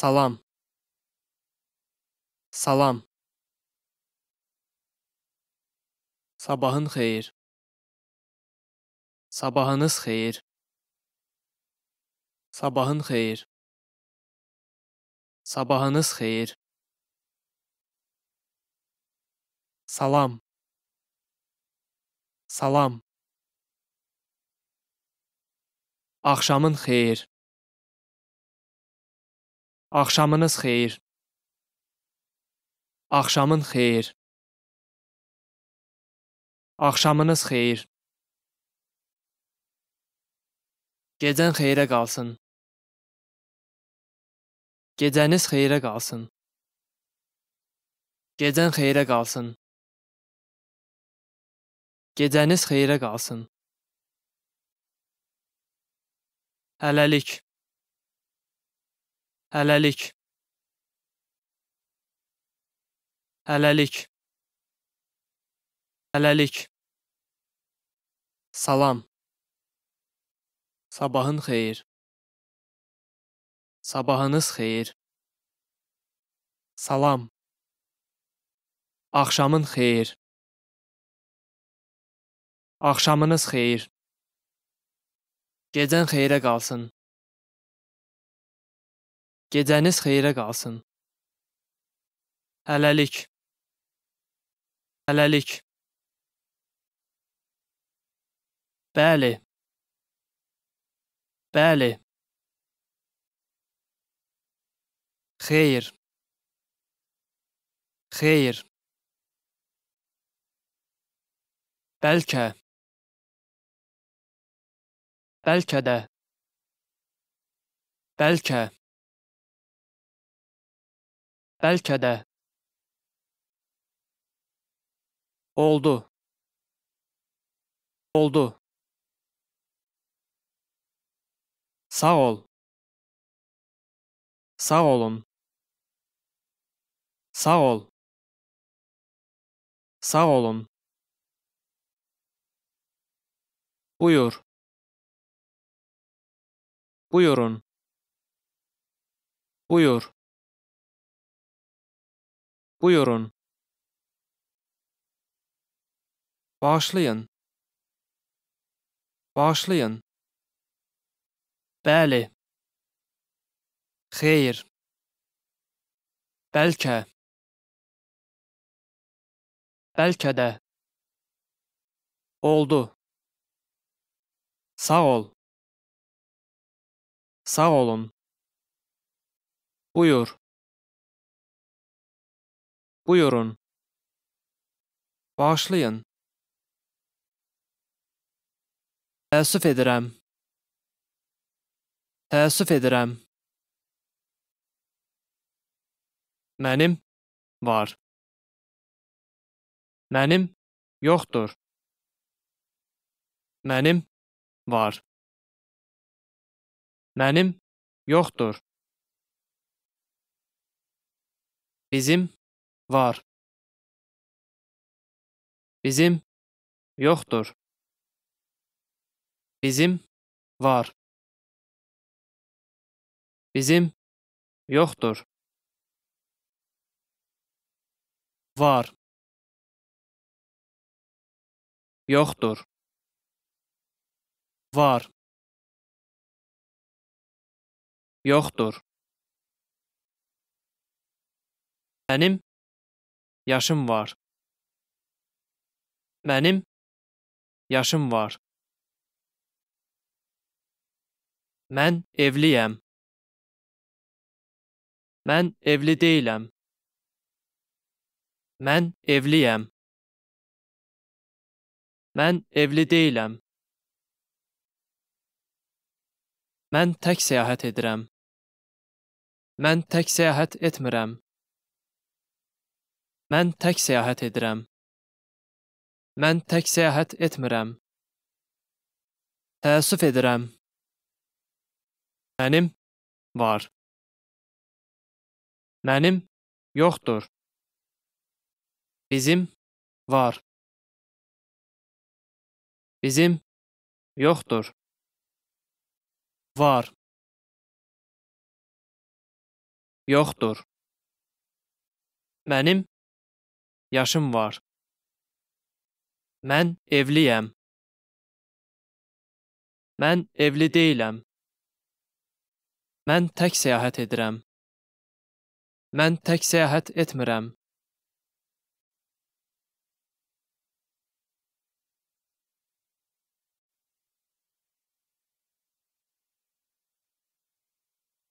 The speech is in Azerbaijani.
Salam. Salam. Sabahın xeyir. Sabahınız xeyir. Sabahın xeyir. Sabahınız xeyir. Salam. Salam. Axşamın xeyir. Axşamınız xeyir. Axşamın xeyir. Axşamınız xeyir. Gecən xeyrə qalsın. Gecəniz xeyrə qalsın. Gecən xeyrə qalsın. Gecəniz xeyrə qalsın. Hələlik. Hələlik. Hələlik. Hələlik. Salam. Sabahın xeyir. Sabahınız xeyir. Salam. Axşamın xeyir. Axşamınız xeyir. Gecən xeyrə qalsın. Gecəniz xeyrə qalsın. Hələlik. Hələlik. Bəli. Bəli. Xeyr. Xeyr. Bəlkə. Bəlkə də. Bəlkə. Belki de. Oldu. Oldu. Sağ ol. Sağ olun. Sağ ol. Sağ olun. Buyur. Buyurun. Buyur. Buyurun. Başlayın. Başlayın. Bəli. Xeyr. Bəlkə. Bəlkə də. Oldu. Sağ ol. Sağ olun. Buyur. Buyurun. Bağışlayın. Təəssüf edirəm. Təəssüf edirəm. Mənim var. Mənim yoxdur. Mənim var. Mənim yoxdur. Bizim var. Bizim yoktur. Bizim var. Bizim yoktur. Var. Yoktur. Var. Yoktur. Benim yaşım var. Benim yaşım var. Ben evliyəm. Ben evli değilim. Ben evliyəm. Ben evli değilim. Mən tək seyahat edirəm. Mən tək seyahat etmirəm. Mən tək səyahət edirəm. Mən tək səyahət etmirəm. Təəssüf edirəm. Mənim var. Mənim yoxdur. Bizim var. Bizim yoxdur. Var. Yoxdur. Mənim yaşım var. Mən evliyəm. Mən evli deyiləm. Mən tək səyahət edirəm. Mən tək səyahət etmirəm.